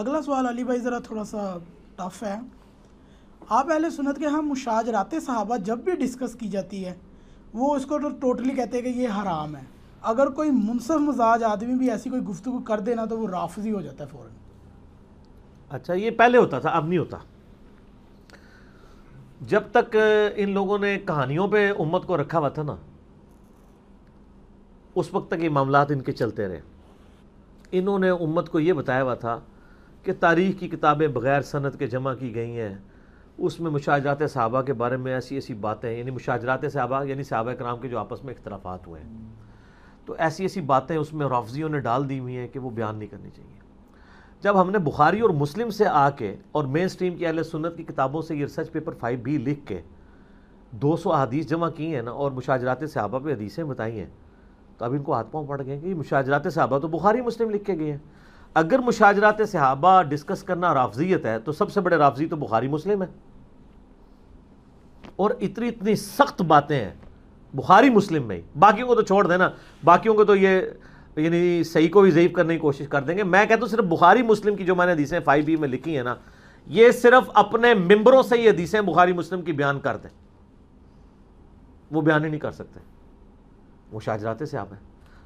अगला सवाल अली भाई ज़रा थोड़ा सा टफ है आप पहले सुनत के हम मुशाजरात सहाबा जब भी डिस्कस की जाती है वो उसको तो टोटली कहते हैं कि ये हराम है अगर कोई मुनसफ मजाज आदमी भी ऐसी कोई गुफ्तु कर देना तो वो राफजी हो जाता है फ़ौर अच्छा ये पहले होता था अब नहीं होता जब तक इन लोगों ने कहानियों पे उम्मत को रखा हुआ था ना उस वक्त तक ये मामला इनके चलते रहे इन्होंने उम्मत को ये बताया हुआ था कि तारीख़ की किताबें बग़ैर सनत के जमा की गई हैं उसमें मुशाजरात साहबा के बारे में ऐसी ऐसी बातें यानी मुशाजरात साहबा यानी सहाबा कराम के जो आपस में इख्तलाफात हुए हैं तो ऐसी ऐसी बातें उसमें राफजियों ने डाल दी हुई हैं कि वो बयान नहीं करनी चाहिए जब हमने बुखारी और मुस्लिम से आके और मेन स्ट्रीम की अहले सुन्नत की किताबों से ये रिसर्च पेपर फाइव बी लिख के दो सौ अदीस जमा की हैं ना और मुशाजरात सहाबा पे हदीसें बताई हैं तो अब इनको हाथ पाँव पड़ गए कि मुशाजरात साहबा तो बुखारी मुस्लिम लिख के गए हैं अगर मुशाजरात सहाबा डिस्कस करना राफजियत है तो सबसे बड़े राफजी तो बुखारी मुस्लिम है और इतनी इतनी सख्त बातें हैं बुखारी मुस्लिम में बाकियों को तो छोड़ देना बाकियों को तो ये यानी सही को भी ज़यीफ़ करने की कोशिश कर देंगे मैं कहता हूँ सिर्फ बुखारी मुस्लिम की जो मैंने हदीसें फाइव बी में लिखी हैं ना ये सिर्फ अपने मेम्बरों से ही हदीसें बुखारी मुस्लिम की बयान कर दें वो बयान ही नहीं कर सकते वो शाहजरात से आप हैं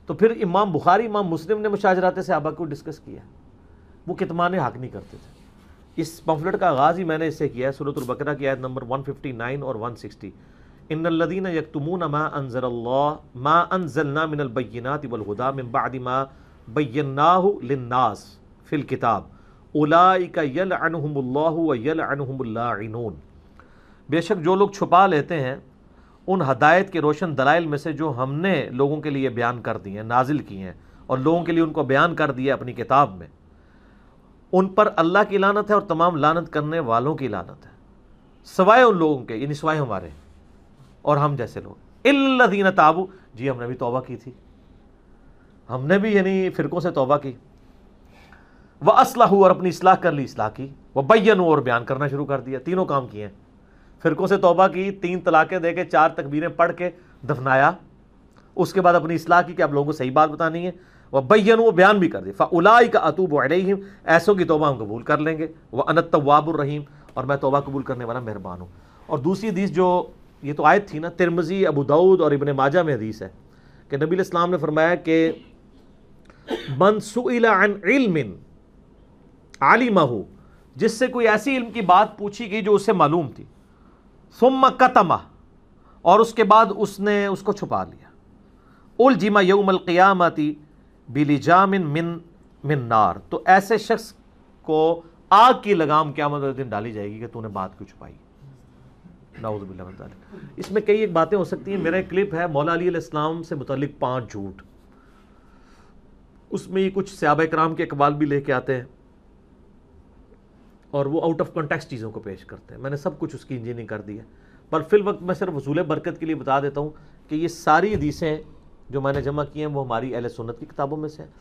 तो फिर इमाम बुखारी इमाम मुस्लिम ने मुशाजरात सहाबा को डिस्कस किया वो कितमान हक नहीं करते थे इस पम्फलेट का आगाज़ ही मैंने इससे किया है सूरतुलबकरा की आयत नंबर 159 और 160 सिक्सटी इनदीन यकतमून मा अनजर मा अनजलना मिनलबैनात वलहुदा मिनबाद मा बैनानास फिल किताब उलाइका यल अनहमुल्ला यल अनहमुल्लानून बेशक जो लोग छुपा लेते हैं उन हदायत के रोशन दलाइल में से जो हमने लोगों के लिए बयान कर दिए हैं नाजिल किए हैं और लोगों के लिए उनको बयान कर दिया अपनी किताब में उन पर अल्लाह की लानत है और तमाम लानत करने वालों की लानत है सवाए उन लोगों के यानी सवाए हमारे और हम जैसे लोग इल्लदीन ताबू जी हमने भी तोबा की थी हमने भी यानी फ़िरकों से तोबा की वह असलाह और अपनी असलाह कर ली इसलाह की वह बैन और बयान करना शुरू कर दिया तीनों काम किए हैं फिरकों से तोबा की तीन तलाक़ें दे के चार तकबीरें पढ़ के दफनाया उसके बाद अपनी असलाह की कि आप लोगों को सही बात बतानी है वह बैन वो बयान भी कर दी फ़लाई का अतूब रहीम ऐसों की तोबा हम कबूल कर लेंगे वह अनत रहीम और मैं तोबा कबूल करने वाला मेहरबान हूँ और दूसरी हदीस जो ये तो आयत थी ना तिरमजी अबू दाऊद और इबन माजा में हदीस है कि नबी इस्लाम ने फरमाया कि मनसून आलिमा हो जिससे कोई ऐसी इल्म की बात पूछी गई जो उससे मालूम थी सुम कतम और उसके बाद उसने उसको छुपा लिया उल उलजिमा यौमल क़ियामती बिलिजामिन मिन मिन नार तो ऐसे शख्स को आग की लगाम क्या मतलब दिन डाली जाएगी कि तूने बात क्यों छुपाई नाउज़बिल्ला इसमें कई एक बातें हो सकती हैं मेरा एक क्लिप है मौला से मुतलिक पाँच झूठ उसमें कुछ सयाब कराम के अकबाल भी लेके आते हैं और वो आउट ऑफ कॉन्टेक्स्ट चीज़ों को पेश करते हैं मैंने सब कुछ उसकी इंजीनियरिंग कर दी है पर फिल वक्त मैं सिर्फ वसूल बरकत के लिए बता देता हूँ कि ये सारी हदीसें जो मैंने जमा की हैं वो हमारी अहल सुन्नत की किताबों में से हैं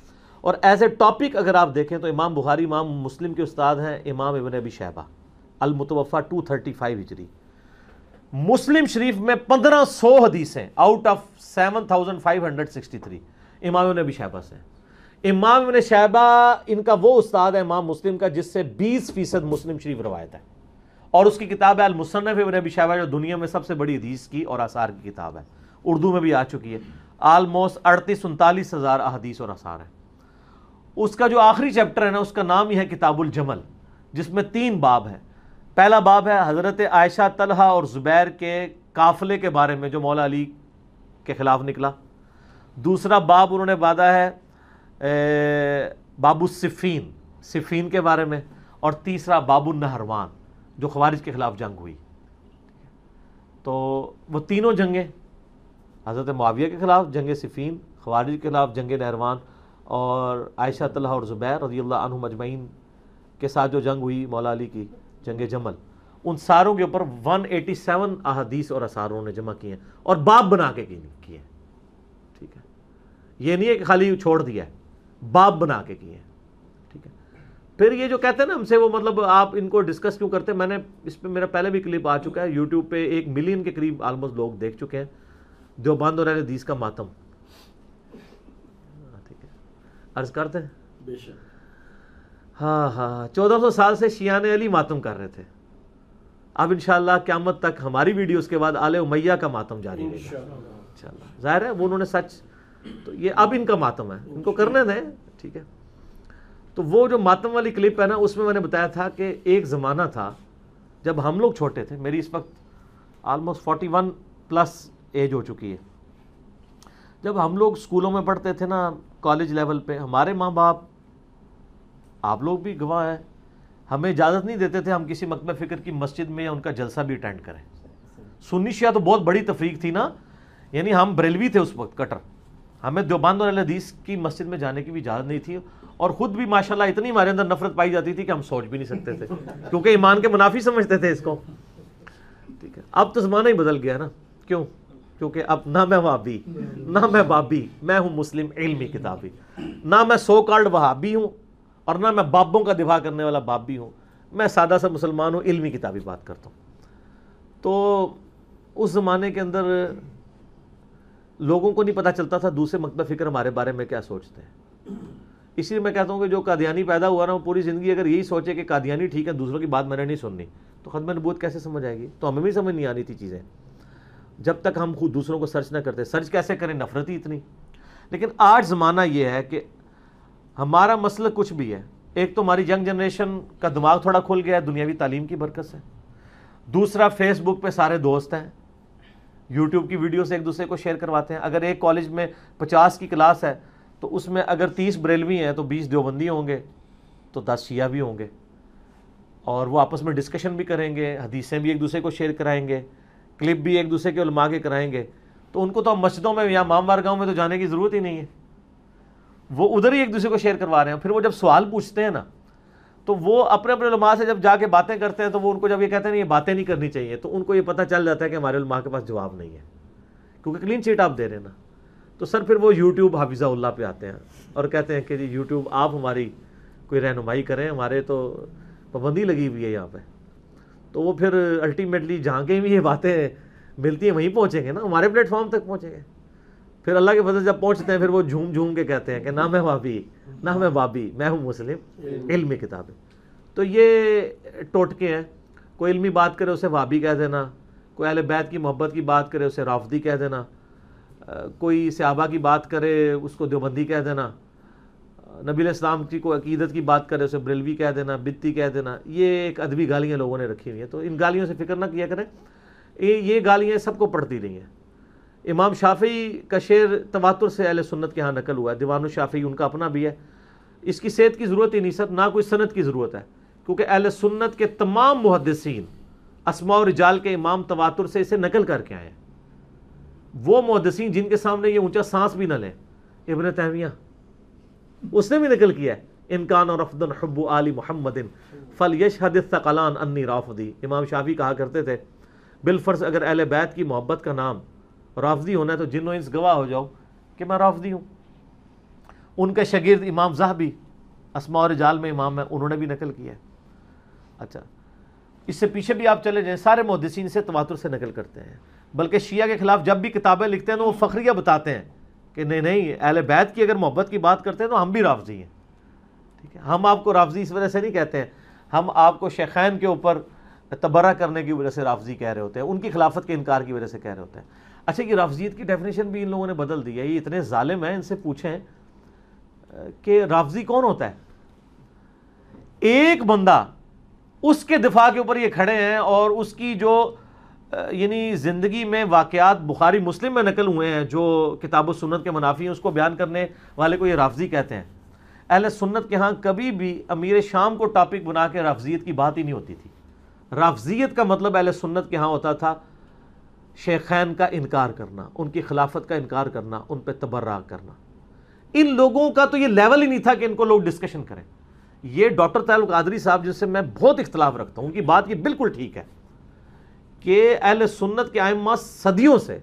और एज ए टॉपिक अगर आप देखें तो इमाम बुखारी इमाम मुस्लिम के उस्ताद हैं इमाम इबन अबी शहबा अलमुतवफ़ा टू थर्टी फाइव हिजरी मुस्लिम शरीफ में पंद्रह सौ हदीसें out of seven thousand five hundred sixty three इमाम अबी शहबा से हैं इमाम इबन शैबा इनका वो उस्ताद है इमाम मुस्लिम का जिससे 20 फीसद मुस्लिम शरीफ रवायत है और उसकी किताब है अलमुसनफ़ इबन अबी शैबा जो दुनिया में सबसे बड़ी हदीस की और आसार की किताब है उर्दू में भी आ चुकी है आलमोस्ट अड़तीस उनतालीस हज़ार अहदीस और आसार है उसका जो आखिरी चैप्टर है ना उसका नाम ही है किताबुल जमल जिसमें तीन बाब हैं पहला बाब है हज़रत आयशा तलहा और ज़ुबैर के काफ़िले के बारे में जो मौला अली के ख़िलाफ़ निकला दूसरा बाब उन्होंने वादा है बाबू सिफीन सिफीन के बारे में और तीसरा बाबू नहरवान जो खवारिज के ख़िलाफ़ जंग हुई तो वो तीनों जंगें हज़रत माविया के ख़िलाफ़ जंग सिफीन खवारिज के ख़िलाफ़ जंग नहरवान और आयशा तल्ला और ज़ुबैर रजी मजमैन के साथ जो जंग हुई मौला अली की जंग जमल उन सारों के ऊपर 187 अहदीस और असारों ने जमा किए हैं और बाप बना के किए ठीक है ये नहीं है कि खाली छोड़ दिया है बाप बना के किए ठीक है फिर ये जो कहते हैं ना हमसे वो मतलब आप इनको डिस्कस क्यों करते हैं मैंने इस पर मेरा पहले भी क्लिप आ चुका है यूट्यूब पे एक मिलियन के करीब ऑलमोस्ट लोग देख चुके हैं देवबंद और दीस का मातम हाँ, ठीक है अर्ज करते हैं हाँ हाँ चौदह सौ साल से शियान अली मातम कर रहे थे अब इंशाल्लाह क्यामत तक हमारी वीडियो के बाद आले उमैया का मातम जारी रहेगा इंशाल्लाह जाहिर है वो उन्होंने सच तो ये अब इनका मातम है इनको करने दें ठीक है तो वो जो मातम वाली क्लिप है ना उसमें मैंने बताया था कि एक ज़माना था जब हम लोग छोटे थे मेरी इस वक्त almost forty one plus age हो चुकी है जब हम लोग स्कूलों में पढ़ते थे ना कॉलेज लेवल पे हमारे माँ बाप आप लोग भी गवाह हैं हमें इजाज़त नहीं देते थे हम किसी मकम फ़िक्र की मस्जिद में या उनका जलसा भी अटेंड करें सुनिशिया तो बहुत बड़ी तफरीक थी ना यानी हम बरेलवी थे उस वक्त कटर हमें देवबंद और अलहदीस की मस्जिद में जाने की भी इजाज़त नहीं थी और ख़ुद भी माशाल्लाह इतनी हमारे अंदर नफरत पाई जाती थी कि हम सोच भी नहीं सकते थे क्योंकि ईमान के मुनाफी समझते थे इसको ठीक है अब तो ज़माना ही बदल गया ना क्यों क्योंकि अब ना मैं वाबी ना मैं बाबी मैं हूँ मुस्लिम इलमी किताबी ना मैं सो कार्ड वहाबी हूँ और ना मैं बाबों का दिफा करने वाला बाबी हूँ मैं सादा सा मुसलमान हूँ इलमी किताबी बात करता हूँ तो उस ज़माने के अंदर लोगों को नहीं पता चलता था दूसरे मकतब फिक्र हमारे बारे में क्या सोचते हैं इसलिए मैं कहता हूँ कि जो कादियानी पैदा हुआ ना वो पूरी ज़िंदगी अगर यही सोचे कि कादियानी ठीक है दूसरों की बात मैंने नहीं सुननी तो खत्म नबूत कैसे समझ आएगी तो हमें भी समझ नहीं आनी थी चीज़ें जब तक हम खुद दूसरों को सर्च ना करते सर्च कैसे करें नफरत ही इतनी लेकिन आज ज़माना ये है कि हमारा मसला कुछ भी है एक तो हमारी यंग जनरेशन का दिमाग थोड़ा खुल गया है दुनियावी तालीम की बरकत से दूसरा फेसबुक पे सारे दोस्त हैं यूट्यूब की वीडियो से एक दूसरे को शेयर करवाते हैं अगर एक कॉलेज में पचास की क्लास है तो उसमें अगर तीस बरेलवी हैं तो बीस देवबंदी होंगे तो दस शिया भी होंगे और वो आपस में डिस्कशन भी करेंगे हदीसें भी एक दूसरे को शेयर कराएंगे क्लिप भी एक दूसरे के उलमा के कराएंगे तो उनको तो अब मस्जिदों में या मामवार गाँव में तो जाने की ज़रूरत ही नहीं है वो उधर ही एक दूसरे को शेयर करवा रहे हैं फिर वो जब सवाल पूछते हैं ना तो वो अपने अपने लमा से जब जाके बातें करते हैं तो वो उनको जब ये कहते हैं ये बातें नहीं करनी चाहिए तो उनको ये पता चल जाता है कि हमारे लमा के पास जवाब नहीं है क्योंकि क्लीन चीट आप दे रहे हैं ना तो सर फिर वो यूट्यूब हाफिज़ाउल्ला पे आते हैं और कहते हैं कि जी यूट्यूब आप हमारी कोई रहनुमाई करें हमारे तो पाबंदी लगी हुई है यहाँ पर तो वो फिर अल्टीमेटली जहाँ के भी ये बातें मिलती हैं वहीं पहुँचेंगे ना हमारे प्लेटफॉर्म तक पहुँचेंगे फिर अल्लाह के फजल जब पहुंचते हैं फिर वो झूम झूम के कहते हैं कि ना मैं वाबी ना मैं वाबी मैं हूँ मुस्लिम इल्मी किताबें तो ये टोटके हैं कोई इल्मी बात करे उसे वाबी कह देना कोई अहल बैत की मोहब्बत की बात करे उसे राफदी कह देना कोई सहाबा की बात करे उसको देवबंदी कह देना नबी इस्लाम की कोई अकीदत की बात करे उसे ब्रिलवी कह देना बित्ती कह देना ये एक अदबी गालियाँ लोगों ने रखी हुई हैं तो इन गालियों से फिक्र ना किया करें ये ये गालियाँ सबको पढ़ती रही हैं इमाम शाफी का शेर तवातुर से अहल सुन्नत के यहाँ नकल हुआ है दीवान शाफी उनका अपना भी है इसकी सेहत की ज़रूरत ही नहीं सर ना कोई सनत की ज़रूरत है क्योंकि अहल सुन्नत के तमाम मुहदसिन असमा और रिजाल के इमाम तवातुर से इसे नकल करके आए वो मुहदसिन जिनके सामने ये ऊंचा सांस भी ना लें इबन तहमिया उसने भी नकल किया है इनकान और अफदन हब्बू आली मोहम्मदिन फल यश हदलान अन्नी राफदी इमाम शाफी कहा करते थे बिलफर्स अगर अहल बैत की मोहब्बत का नाम राफजी होना है तो जिनों इंस गवाह हो जाओ कि मैं राफजी हूँ उनके शगिर्द इमाम जहा भी असमा और जाल में इमाम है उन्होंने भी नकल किया है अच्छा इससे पीछे भी आप चले जाएँ सारे मुहदसिन से तवातुर से नकल करते हैं बल्कि शिया के खिलाफ जब भी किताबें लिखते हैं तो वो फ़खरिया बताते हैं कि नहीं नहीं अहल बैत की अगर मोहब्बत की बात करते हैं तो हम भी राफजी हैं ठीक है हम आपको राफजी इस वजह से नहीं कहते हैं हम आपको शेखैन के ऊपर तबरा करने की वजह से राफजी कह रहे होते हैं उनकी खिलाफत के इनकार की वजह से कह रहे होते हैं अच्छा ये राफजीत की डेफिनेशन भी इन लोगों ने बदल दी है ये इतने ालिम हैं इनसे पूछें कि राफजी कौन होता है एक बंदा उसके दिफा के ऊपर ये खड़े हैं और उसकी जो यानी ज़िंदगी में वाकयात बुखारी मुस्लिम में नकल हुए हैं जो किताब सुन्नत के मुनाफी हैं उसको बयान करने वाले को ये राफजी कहते हैं अहल सुन्नत के यहाँ कभी भी अमीर शाम को टॉपिक बना के राफजियत की बात ही नहीं होती थी राफजियत का मतलब अहल सुन्नत के यहाँ होता था शेखैन का इनकार करना उनकी खिलाफत का इनकार करना उन पर तबर्रा करना इन लोगों का तो ये लेवल ही नहीं था कि इनको लोग डिस्कशन करें ये डॉक्टर तालब कादरी साहब जिनसे मैं बहुत इख्तलाफ रखता हूँ उनकी बात ये बिल्कुल ठीक है कि अहल सुन्नत के आयमा सदियों से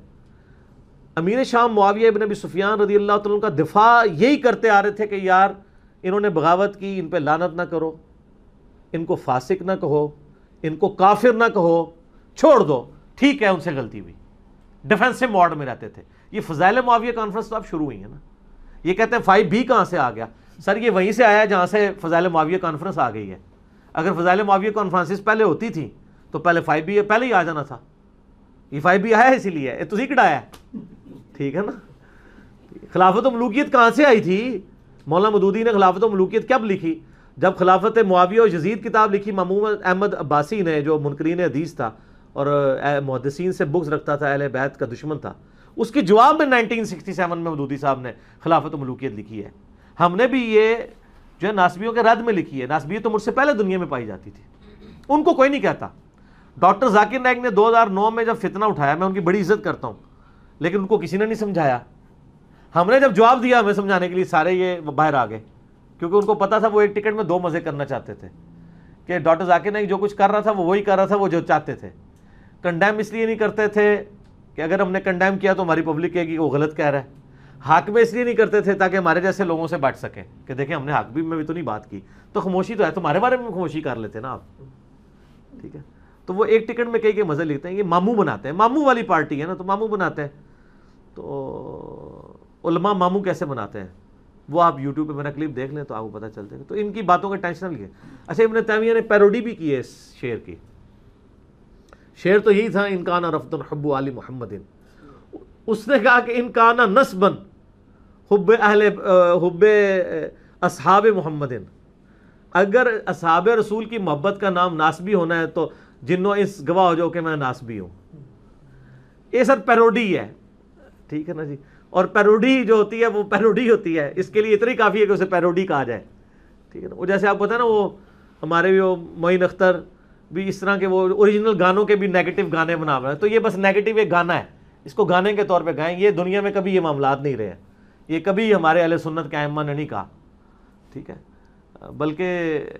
अमीर शाह मुआविया इबन नबी सुफियान रदी अल्लाह तुम का दिफा यही करते आ रहे थे कि यार इन्होंने बगावत की इन पर लानत ना करो इनको फासिक ना कहो इनको काफिर ना कहो छोड़ दो ठीक है उनसे गलती हुई डिफेंसिव मॉड में रहते थे ये फजाइल माविया कॉन्फ्रेंस तो अब शुरू हुई है ना ये कहते हैं फाइव बी कहाँ से आ गया सर ये वहीं से आया जहाँ से फजाइल माविया कॉन्फ्रेंस आ गई है अगर फजाइल माविया कॉन्फ्रेंसिस पहले होती थी तो पहले फाइव बी पहले ही आ जाना था ये फाइव बी आया इसीलिए तुझे कटाया तो ठीक है ना खिलाफत मलूकियत कहाँ से आई थी मौलाना मदूदी ने खिलाफत मलूकियत कब लिखी जब खिलाफत मुआविया और जजीद किताब लिखी ममूम अहमद अब्बासी ने जो मुनकरीन हदीस था और मुहदसिन से बुक्स रखता था अहल बैत का दुश्मन था उसके जवाब में 1967 में मदूदी साहब ने खिलाफत मलूकियत लिखी है हमने भी ये जो है नासबियों के रद्द में लिखी है नासबियत तो मुझसे पहले दुनिया में पाई जाती थी उनको कोई नहीं कहता डॉक्टर जाकिर नायक ने दो हज़ार नौ में जब फितना उठाया मैं उनकी बड़ी इज्जत करता हूँ लेकिन उनको किसी ने नहीं समझाया हमने जब जवाब दिया हमें समझाने के लिए सारे ये बाहर आ गए क्योंकि उनको पता था वो एक टिकट में दो मज़े करना चाहते थे कि डॉक्टर जाकिर नाइक जो कुछ कर रहा था वो वही कर रहा था वो जो चाहते थे कंडेम इसलिए नहीं करते थे कि अगर हमने कंडेम किया तो हमारी पब्लिक कहेगी वो गलत कह रहा है हाक में इसलिए नहीं करते थे ताकि हमारे जैसे लोगों से बांट सकें कि देखें हमने हाक भी में भी तो नहीं बात की तो खामोशी तो है तुम्हारे बारे में खामोशी कर लेते ना आप ठीक है तो वो एक टिकट में कई के मज़े लिखते हैं ये मामू बनाते हैं मामू वाली पार्टी है ना तो मामू बनाते हैं तो उलमा मामू कैसे बनाते हैं वो आप यूट्यूब पर मेरा क्लिप देख लें तो आपको पता चलते हैं तो इनकी बातों का टेंशन लिए अच्छा इमन तैमिया ने पैरोडी भी की है इस शेयर की शेर तो यही था इनकाना रफ्त हब्बू आली मोहम्मदिन उसने कहा कि इनकाना नस्बन हब अहल हब असहाब मोहम्मदिन अगर असहाब रसूल की मोहब्बत का नाम नासबी होना है तो जिनों इस गवाह हो जाओ कि मैं नासबी हूँ ये सर पैरोडी है ठीक है ना जी और पैरोडी जो होती है वो पैरोडी होती है इसके लिए इतनी काफ़ी है कि उसे पैरोडी कहा जाए ठीक है ना वो जैसे आप बताए ना वो हमारे भी वो मोइन अख्तर भी इस तरह के वो ओरिजिनल गानों के भी नेगेटिव गाने बना रहे हैं तो ये बस नेगेटिव एक गाना है इसको गाने के तौर पे गाएं ये दुनिया में कभी ये मामला नहीं रहे ये कभी हमारे अहल सुन्नत के आयमा ने नहीं कहा ठीक है बल्कि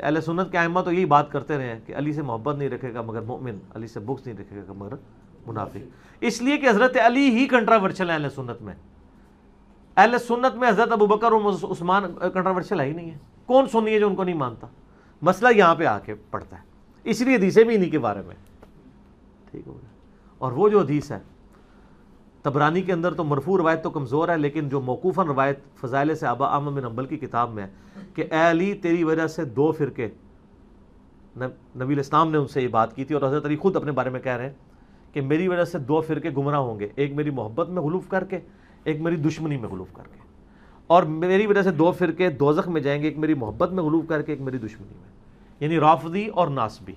अहल सुन्नत के आयमा तो यही बात करते रहे हैं कि अली से मोहब्बत नहीं रखेगा मगर मोमिन अली से बुक्स नहीं रखेगा मगर मुनाफिक इसलिए कि हज़रत अली ही कंट्रावर्शल है अहल सुन्नत में अहल सुन्नत में हज़रत अबू बकर उस्मान कंट्रावर्शल है ही नहीं है कौन सुनिए जो उनको नहीं मानता मसला यहाँ पर आके पड़ता है इसलिए हदीसें भी इन्हीं के बारे में ठीक हो गया और वो जो हदीस है तबरानी के अंदर तो मरफू रवायत तो कमज़ोर है लेकिन जो मौकूफ़न रवायत फ़जाइल से आबा आम बिन अम्बल की किताब में है कि अली तेरी वजह से दो फ़िरके नबी इस्लाम ने उनसे ये बात की थी और हज़रत अली ख़ुद अपने बारे में कह रहे हैं कि मेरी वजह से दो फ़िरके गुमराह होंगे एक मेरी मोहब्बत में गलूफ़ करके एक मेरी दुश्मनी में गलूफ़ करके और मेरी वजह से दो फ़िरके दोजख में जाएंगे एक मेरी मोहब्बत में गलूफ़ करके एक मेरी दुश्मनी में यानी राफजी और नासबी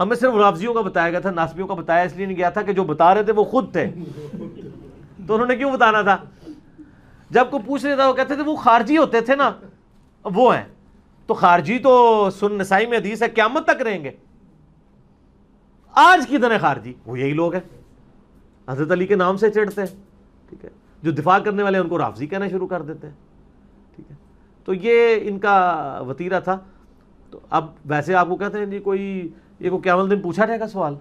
हमें सिर्फ राफजियों का बताया गया था नासबियों का बताया इसलिए नहीं गया था कि जो बता रहे थे वो खुद थे तो उन्होंने क्यों बताना था जब को पूछ रहे था वो कहते थे वो खारजी होते थे ना वो हैं तो खारजी तो सुन नसाई में हदीस है क्या मत तक रहेंगे आज की तरह खारजी वो यही लोग हैं हजरत अली के नाम से चिढ़ते हैं ठीक है जो दिफा करने वाले उनको राफजी कहना शुरू कर देते हैं ठीक है तो ये इनका वतीरा था तो अब वैसे आपको कहते हैं जी कोई ये को क्या दिन पूछा जाएगा सवाल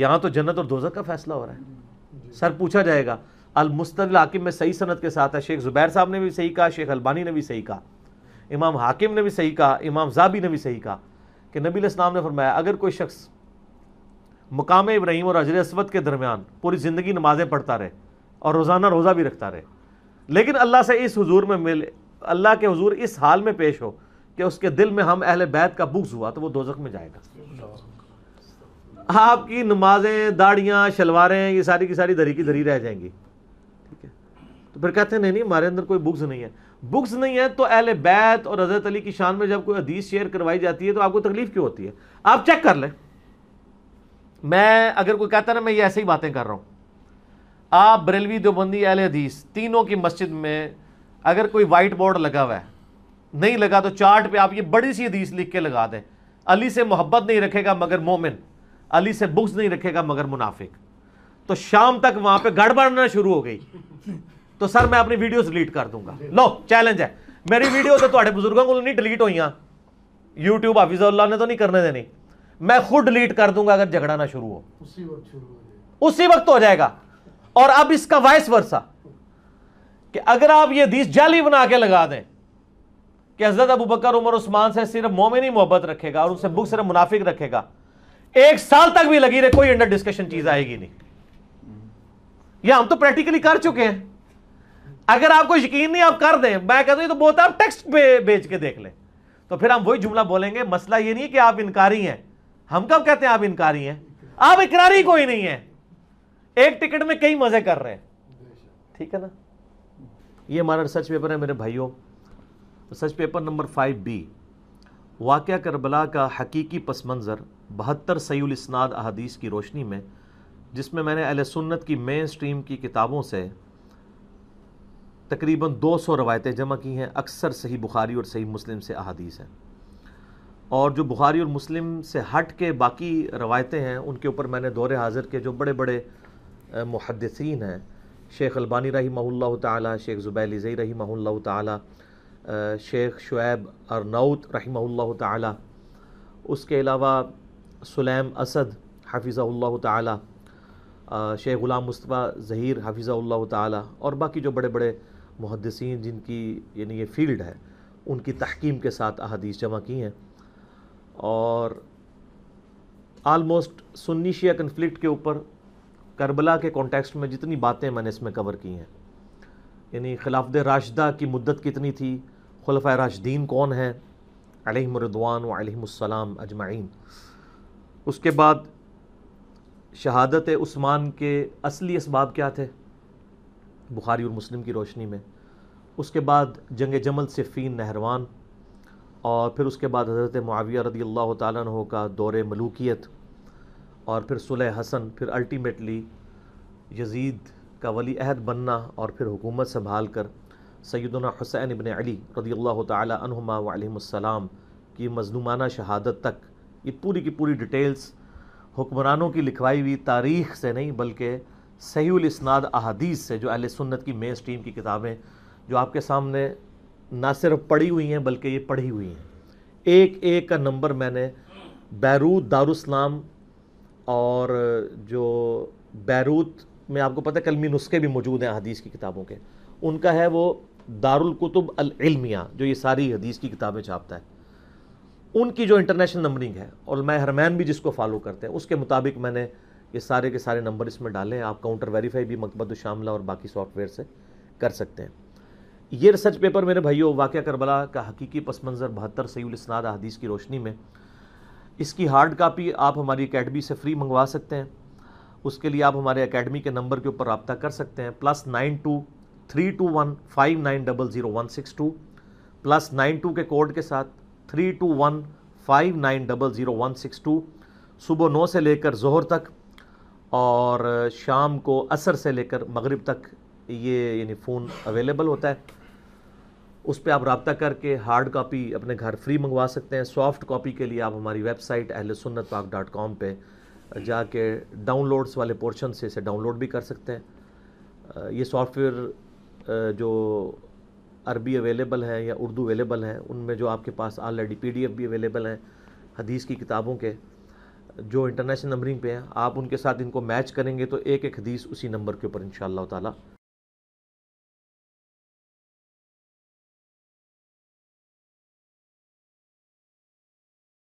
यहाँ तो जन्नत और दोजक का फैसला हो रहा है सर पूछा जाएगा अलमुस्त हाकिम में सही सनत के साथ है शेख ज़ुबैर साहब ने भी सही कहा शेख अलबानी ने भी सही कहा इमाम हाकिम ने भी सही कहा इमाम जाबी ने भी सही कहा कि नबी इस्लाम ने फरमाया अगर कोई शख्स मकाम इब्राहिम और अजर असवद के दरमियान पूरी ज़िंदगी नमाज़ें पढ़ता रहे और रोज़ाना रोज़ा भी रखता रहे लेकिन अल्लाह से इस हजूर में मिले अल्लाह के हजूर इस हाल में पेश हो कि उसके दिल में हम अहल बैत का बुक्स हुआ तो वो दोजक में जाएगा आपकी नमाजें दाढ़ियाँ शलवारें ये सारी की सारी धरी की धरी रह जाएंगी ठीक है तो फिर कहते हैं नहीं नहीं हमारे अंदर कोई बुग्स नहीं है बुक्स नहीं है तो अहल बैत और हजरत अली की शान में जब कोई हदीस शेयर करवाई जाती है तो आपको तकलीफ क्यों होती है आप चेक कर लें मैं अगर कोई कहता ना मैं ये ऐसे ही बातें कर रहा हूं आप बरेलवी देवबंदी अहल हदीस तीनों की मस्जिद में अगर कोई वाइट बोर्ड लगा हुआ है नहीं लगा तो चार्ट पे आप ये बड़ी सी हदीस लिख के लगा दें अली से मोहब्बत नहीं रखेगा मगर मोमिन अली से बुक्स नहीं रखेगा मगर मुनाफिक तो शाम तक वहां पे गड़बड़ना शुरू हो गई तो सर मैं अपनी वीडियो डिलीट कर दूंगा लो चैलेंज है मेरी वीडियो तो थोड़े बुजुर्गों को नहीं डिलीट हुई यूट्यूब हाफिजुल्ला ने तो नहीं करने देनी मैं खुद डिलीट कर दूंगा अगर झगड़ा ना शुरू हो उसी वक्त हो उसी वक्त हो जाएगा और अब इसका वाइस वर्षा कि अगर आप ये दीस जाली बना के लगा दें कि हजरत अबू बकर उमर उस्मान से सिर्फ मोमिन ही मोहब्बत रखेगा और उनसे बुक सिर्फ मुनाफिक रखेगा एक साल तक भी लगी रहे कोई अंडर डिस्कशन चीज आएगी नहीं यह हम तो प्रैक्टिकली कर चुके हैं अगर आपको यकीन नहीं आप कर दें मैं कहता हूं तो बोलता आप टेक्स्ट पे बेच के देख लें तो फिर हम वही जुमला बोलेंगे मसला ये नहीं है कि आप इनकारी हैं हम कब कहते हैं आप इनकारी हैं आप इकरारी कोई नहीं है एक टिकट में कई मजे कर रहे हैं ठीक है ना ये हमारा रिसर्च पेपर है मेरे भाइयों तो such paper number five B वाक़ करबला का हकीकी पस मंज़र बहत्तर इसनाद अहदीस की रोशनी में जिसमें मैंने अल सुन्नत की मेन स्ट्रीम की किताबों से तकरीबन 200 रवायतें जमा की हैं अक्सर सही बुखारी और सही मुस्लिम से अहदीस हैं और जो बुखारी और मुस्लिम से हट के बाकी रवायतें हैं उनके ऊपर मैंने दौरे हाज़िर के जो बड़े बड़े मुहदसिन हैं शेख अलबानी रही महुल्ल तेख शेख ज़ुबैली ज़ई रही महुल्ल त शेख शुएब अरनाउत रही उसके अलावा सुलेम असद हफिज़ा ताला शेख ग़ुलाम मुस्तफ़ा ज़हीर हफिज़ा ताला और बाकी जो बड़े बड़े मुहदसिन जिनकी यानी ये फील्ड है उनकी तहकीम के साथ अहादीस जमा की हैं और आलमोस्ट सुन्नी शिया कन्फ्लिक्ट के ऊपर करबला के कॉन्टेक्स्ट में जितनी बातें मैंने इसमें कवर की हैं यानी खिलाफ राशदा की मुद्दत कितनी थी खलफ़ राशदीन कौन हैं अलहमरदवान वसलाम अजमाइन उसके बाद शहादत उस्मान के असली इसबाब क्या थे बुखारी और मुस्लिम की रोशनी में उसके बाद जंग जमल सिफ़ीन नहरवान और फिर उसके बाद हज़रत माविया रदी अल्लाह तहों का दौर मलूकियत और फिर सुलह हसन फिर अल्टीमेटली यजीद का वली अहद बनना और फिर हुकूमत संभाल कर सैदना हुसैन इबन अली रदी अल्लाह तहमा की मजलूमाना शहादत तक ये पूरी की पूरी डिटेल्स हुक्मरानों की लिखवाई हुई तारीख से नहीं बल्कि सहील इसनाद अहदीस से जो अहल सुन्नत की मेन स्ट्रीम की किताबें जो आपके सामने ना सिर्फ पढ़ी हुई हैं बल्कि ये पढ़ी हुई हैं एक एक का नंबर मैंने बैरूत दारुसलाम और जो बैरूत में आपको पता है कलमी नुस्खे भी मौजूद हैं अदीस की किताबों के उनका है वो दारुल कुतुब अल इल्मिया जो ये सारी हदीस की किताबें छापता है उनकी जो इंटरनेशनल नंबरिंग है और मैं हरमैन भी जिसको फॉलो करते हैं उसके मुताबिक मैंने ये सारे के सारे नंबर इसमें डाले हैं आप काउंटर वेरीफाई भी मकबद शामला और बाकी सॉफ्टवेयर से कर सकते हैं ये रिसर्च पेपर मेरे भाइयों वाक़ करबला का हकीकी पस मंज़र बहत्तर सईलस्नाद हदीस की रोशनी में इसकी हार्ड कापी आप हमारी अकेडमी से फ्री मंगवा सकते हैं उसके लिए आप हमारे अकेडमी के नंबर के ऊपर रबता कर सकते हैं plus nine two three two one five nine double zero one six two plus nine two के कोड के साथ three two one five nine double zero one six two सुबह नौ से लेकर जोहर तक और शाम को असर से लेकर मगरिब तक ये यानी फ़ोन अवेलेबल होता है उस पर आप रबता करके हार्ड कापी अपने घर फ्री मंगवा सकते हैं सॉफ्ट कापी के लिए आप हमारी वेबसाइट अहल सुन्नत पाक डॉट कॉम पर जाके डाउनलोड्स वाले पोर्शन से इसे डाउनलोड भी कर सकते हैं ये सॉफ्टवेयर जो अरबी अवेलेबल है या उर्दू अवेलेबल है उनमें जो आपके पास ऑलरेडी पी भी अवेलेबल हैं हदीस की किताबों के जो इंटरनेशनल नंबरिंग पे हैं आप उनके साथ इनको मैच करेंगे तो एक एक हदीस उसी नंबर के ऊपर इन शाह